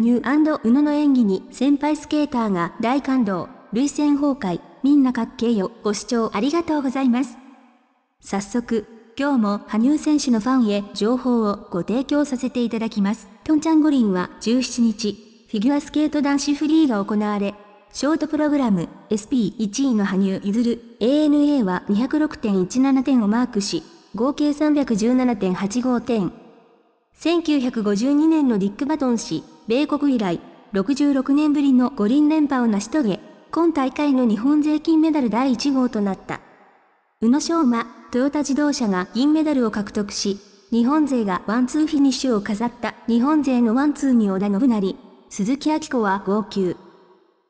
羽生宇野の演技に先輩スケーターが大感動、涙腺崩壊、みんなかっけえよ、ご視聴ありがとうございます。早速、今日も羽生選手のファンへ情報をご提供させていただきます。ピョンチャン五輪は17日、フィギュアスケート男子フリーが行われ、ショートプログラム SP1 位の羽生譲る ANA は206.17点をマークし、合計317.85点。1952年のディック・バトン氏、米国以来、66年ぶりの五輪連覇を成し遂げ、今大会の日本勢金メダル第1号となった。宇野昌磨、トヨタ自動車が銀メダルを獲得し、日本勢がワンツーフィニッシュを飾った日本勢のワンツーに織田信成、鈴木明子は号泣。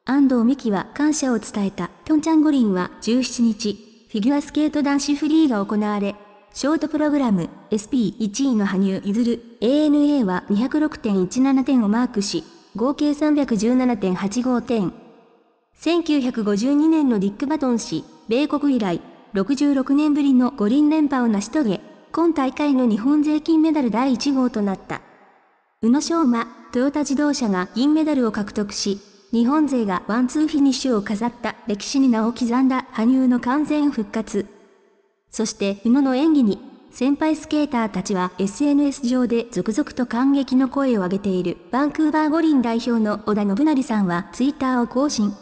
安藤美希は感謝を伝えた、ピョンチャン五輪は17日、フィギュアスケート男子フリーが行われ、ショートプログラム SP1 位の羽生結弦 ANA は206.17点をマークし、合計317.85点。1952年のディック・バトン氏、米国以来、66年ぶりの五輪連覇を成し遂げ、今大会の日本勢金メダル第1号となった。宇野昌磨、トヨタ自動車が銀メダルを獲得し、日本勢がワンツーフィニッシュを飾った歴史に名を刻んだ羽生の完全復活。そして宇野の演技に、先輩スケーターたちは SNS 上で続々と感激の声を上げているバンクーバー五輪代表の織田信成さんはツイッターを更新。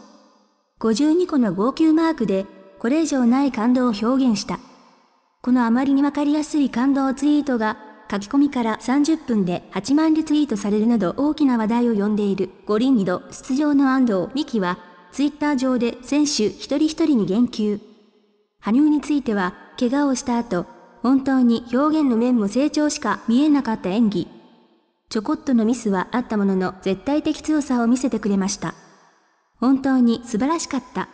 52個の号泣マークで、これ以上ない感動を表現した。このあまりにわかりやすい感動ツイートが、書き込みから30分で8万リツイートされるなど大きな話題を呼んでいる五輪2度出場の安藤美希は、ツイッター上で選手一人一人に言及。羽生については、怪我をした後、本当に表現の面も成長しか見えなかった演技。ちょこっとのミスはあったものの絶対的強さを見せてくれました。本当に素晴らしかった。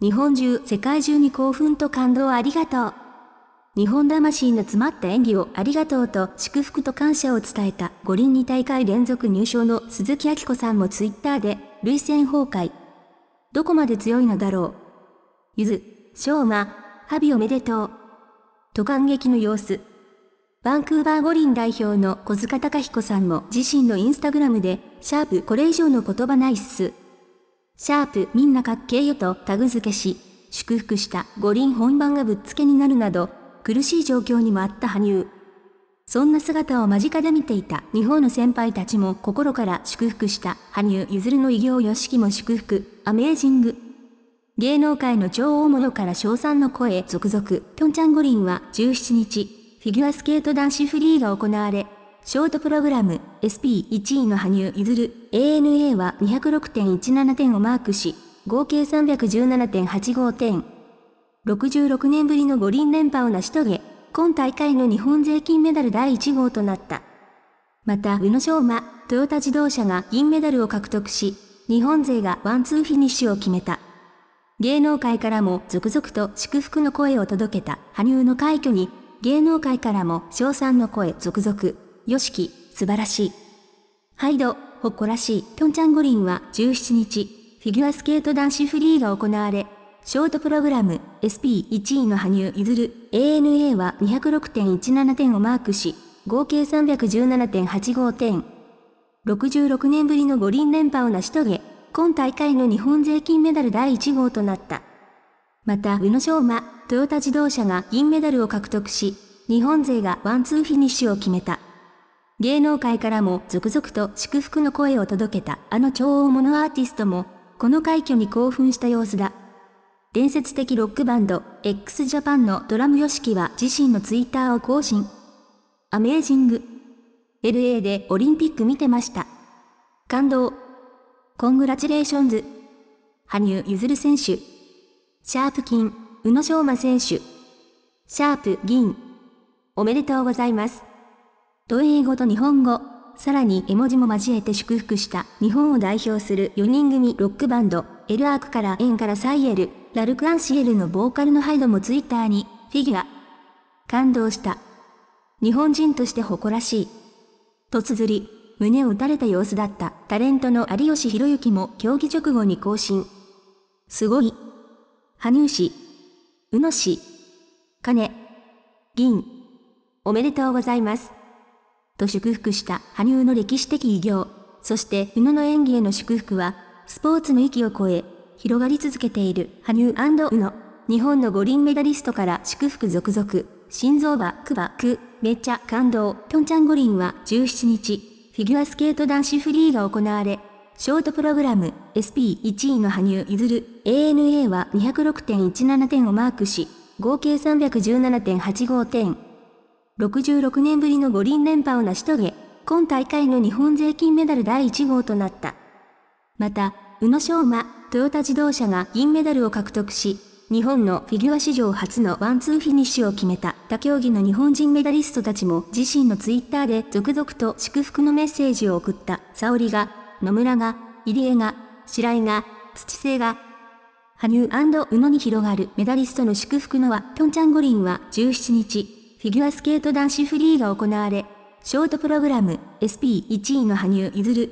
日本中、世界中に興奮と感動をありがとう。日本魂の詰まった演技をありがとうと祝福と感謝を伝えた五輪2大会連続入賞の鈴木明子さんもツイッターで、累戦崩壊。どこまで強いのだろう。ゆず、しょうま、ハビおめでとう。と感激の様子。バンクーバー五輪代表の小塚隆彦さんも自身のインスタグラムで、シャープこれ以上の言葉ないっす。シャープみんなかっけえよとタグ付けし、祝福した五輪本番がぶっつけになるなど、苦しい状況にもあった羽生。そんな姿を間近で見ていた日本の先輩たちも心から祝福した羽生結弦の偉業を o 式も祝福、アメージング。芸能界の超大物から称賛の声続々、ピョンチャン五輪は17日、フィギュアスケート男子フリーが行われ、ショートプログラム SP1 位の羽生譲る ANA は206.17点をマークし、合計317.85点。66年ぶりの五輪連覇を成し遂げ、今大会の日本勢金メダル第1号となった。また、宇野昌磨、トヨタ自動車が銀メダルを獲得し、日本勢がワンツーフィニッシュを決めた。芸能界からも続々と祝福の声を届けた羽生の快挙に、芸能界からも賞賛の声続々。よしき、素晴らしい。ハイド、こらしい、ピョンチャン五輪は17日、フィギュアスケート男子フリーが行われ、ショートプログラム SP1 位の羽生結弦 ANA は206.17点をマークし、合計317.85点。66年ぶりの五輪連覇を成し遂げ、今大会の日本勢金メダル第1号となった。また、宇野昌磨、トヨタ自動車が銀メダルを獲得し、日本勢がワンツーフィニッシュを決めた。芸能界からも続々と祝福の声を届けたあの超大物アーティストも、この快挙に興奮した様子だ。伝説的ロックバンド、x ジャパンのドラム yoshiki は自身のツイッターを更新。アメージング。LA でオリンピック見てました。感動。コングラチュレーションズ。羽生結弦選手。シャープ金、宇野昌磨選手。シャープ銀。おめでとうございます。と英語と日本語、さらに絵文字も交えて祝福した日本を代表する4人組ロックバンド、エルアークからエンからサイエル、ラルクアンシエルのボーカルのハイドもツイッターに、フィギュア。感動した。日本人として誇らしい。と綴り。胸を打たれた様子だったタレントの有吉弘行も競技直後に更新。すごい。羽生氏、宇野氏、金、銀、おめでとうございます。と祝福した羽生の歴史的偉業、そして宇野の演技への祝福は、スポーツの域を超え、広がり続けている羽生宇野。日本の五輪メダリストから祝福続々。心臓はクバク、めっちゃ感動。ピョンチャン五輪は17日。フィギュアスケート男子フリーが行われ、ショートプログラム SP1 位の羽生結弦 ANA は206.17点をマークし、合計317.85点。66年ぶりの五輪連覇を成し遂げ、今大会の日本税金メダル第1号となった。また、宇野昌磨、トヨタ自動車が銀メダルを獲得し、日本のフィギュア史上初のワンツーフィニッシュを決めた、他競技の日本人メダリストたちも自身のツイッターで続々と祝福のメッセージを送った、沙織が、野村が、入江が、白井が、土星が、羽生宇野に広がるメダリストの祝福の輪、ピョンチャン五輪は17日、フィギュアスケート男子フリーが行われ、ショートプログラム、SP1 位の羽生結弦、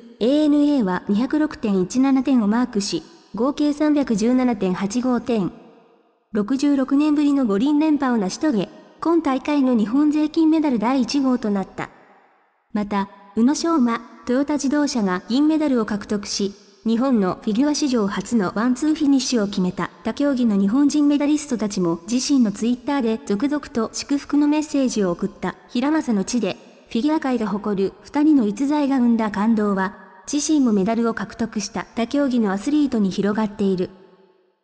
ANA は206.17点をマークし、合計317.85点。66年ぶりの五輪連覇を成し遂げ、今大会の日本税金メダル第1号となった。また、宇野昌磨、トヨタ自動車が銀メダルを獲得し、日本のフィギュア史上初のワンツーフィニッシュを決めた他競技の日本人メダリストたちも自身のツイッターで続々と祝福のメッセージを送った平正の地で、フィギュア界が誇る二人の逸材が生んだ感動は、自身もメダルを獲得した他競技のアスリートに広がっている。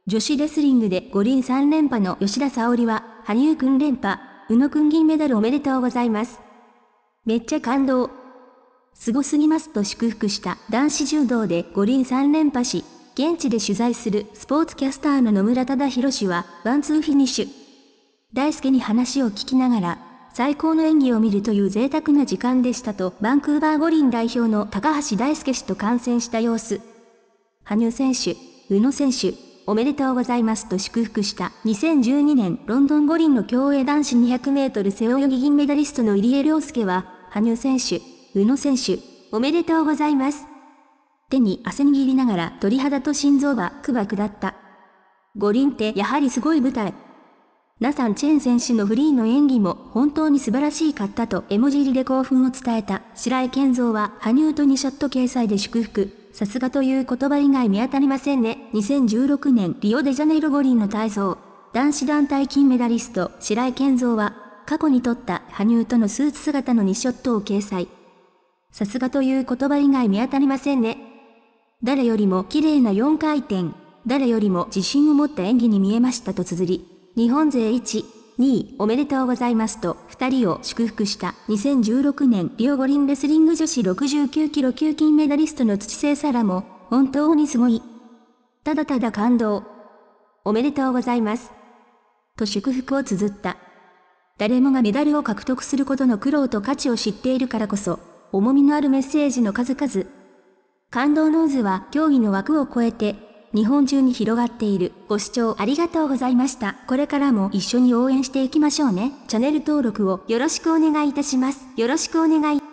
女子レスリングで五輪3連覇の吉田沙織は、羽生くん連覇、宇野くん銀メダルおめでとうございます。めっちゃ感動。凄すすぎますと祝福した男子柔道で五輪3連覇し、現地で取材するスポーツキャスターの野村忠宏氏は、ワンツーフィニッシュ。大輔に話を聞きながら、最高の演技を見るという贅沢な時間でしたと、バンクーバー五輪代表の高橋大輔氏と観戦した様子。羽生選手、宇野選手、おめでとうございますと祝福した2012年ロンドン五輪の競泳男子200メートル背泳ぎ銀メダリストの入江良介は、羽生選手、宇野選手、おめでとうございます。手に汗握りながら鳥肌と心臓はくばくだった。五輪ってやはりすごい舞台。ナサン・チェン選手のフリーの演技も本当に素晴らしかったと絵文字入りで興奮を伝えた白井健三は羽生と2ショット掲載で祝福。さすがという言葉以外見当たりませんね。2016年リオデジャネイロ五輪の体操。男子団体金メダリスト、白井健三は、過去に撮った羽生とのスーツ姿の2ショットを掲載。さすがという言葉以外見当たりませんね。誰よりも綺麗な4回転、誰よりも自信を持った演技に見えましたと綴り、日本勢1、2位、おめでとうございますと、2人を祝福した、2016年リオ五輪レスリング女子69キロ級金メダリストの土星サラも、本当にすごい。ただただ感動。おめでとうございます。と祝福を綴った。誰もがメダルを獲得することの苦労と価値を知っているからこそ、重みのあるメッセージの数々。感動ノーズは競技の枠を超えて日本中に広がっている。ご視聴ありがとうございました。これからも一緒に応援していきましょうね。チャンネル登録をよろしくお願いいたします。よろしくお願い。